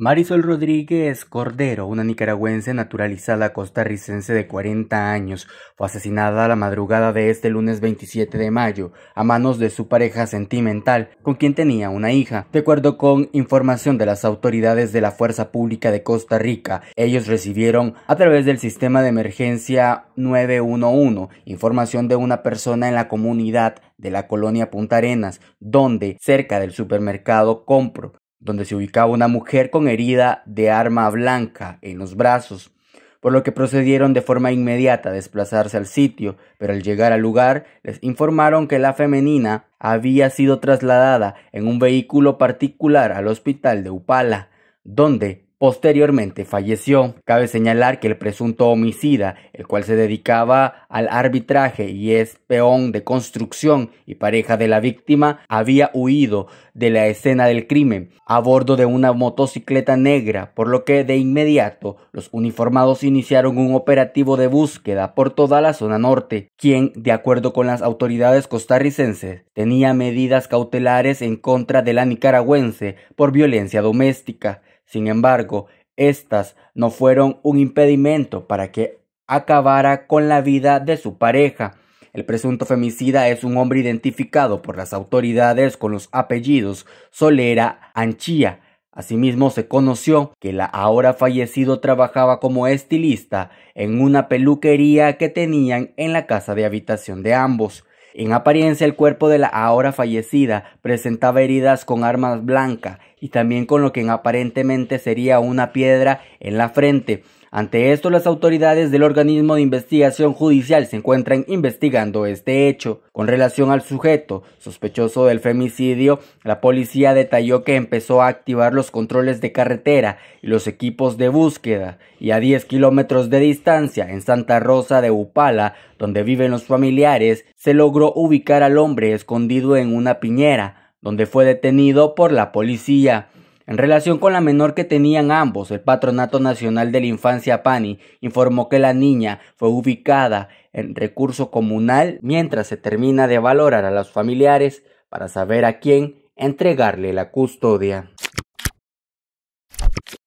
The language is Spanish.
Marisol Rodríguez Cordero, una nicaragüense naturalizada costarricense de 40 años, fue asesinada a la madrugada de este lunes 27 de mayo a manos de su pareja sentimental, con quien tenía una hija. De acuerdo con información de las autoridades de la Fuerza Pública de Costa Rica, ellos recibieron a través del sistema de emergencia 911 información de una persona en la comunidad de la colonia Punta Arenas, donde, cerca del supermercado Compro, donde se ubicaba una mujer con herida de arma blanca en los brazos, por lo que procedieron de forma inmediata a desplazarse al sitio, pero al llegar al lugar les informaron que la femenina había sido trasladada en un vehículo particular al hospital de Upala, donde Posteriormente falleció. Cabe señalar que el presunto homicida, el cual se dedicaba al arbitraje y es peón de construcción y pareja de la víctima, había huido de la escena del crimen a bordo de una motocicleta negra, por lo que de inmediato los uniformados iniciaron un operativo de búsqueda por toda la zona norte, quien, de acuerdo con las autoridades costarricenses, tenía medidas cautelares en contra de la nicaragüense por violencia doméstica. Sin embargo, estas no fueron un impedimento para que acabara con la vida de su pareja. El presunto femicida es un hombre identificado por las autoridades con los apellidos Solera Anchía. Asimismo, se conoció que la ahora fallecido trabajaba como estilista en una peluquería que tenían en la casa de habitación de ambos. En apariencia, el cuerpo de la ahora fallecida presentaba heridas con armas blancas y también con lo que aparentemente sería una piedra en la frente. Ante esto, las autoridades del organismo de investigación judicial se encuentran investigando este hecho. Con relación al sujeto sospechoso del femicidio, la policía detalló que empezó a activar los controles de carretera y los equipos de búsqueda, y a 10 kilómetros de distancia, en Santa Rosa de Upala, donde viven los familiares, se logró ubicar al hombre escondido en una piñera donde fue detenido por la policía. En relación con la menor que tenían ambos, el Patronato Nacional de la Infancia PANI informó que la niña fue ubicada en recurso comunal mientras se termina de valorar a los familiares para saber a quién entregarle la custodia.